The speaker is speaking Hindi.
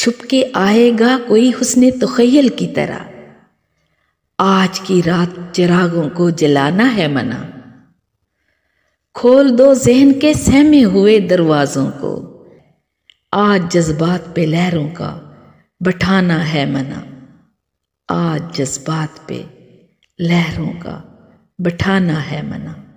छुप के आएगा कोई हुसने तखयल की तरह आज की रात चिरागों को जलाना है मना खोल दो जहन के सहमे हुए दरवाजों को आज जज्बात पे लहरों का बठाना है मना आज जज्बात पे लहरों का बठाना है मना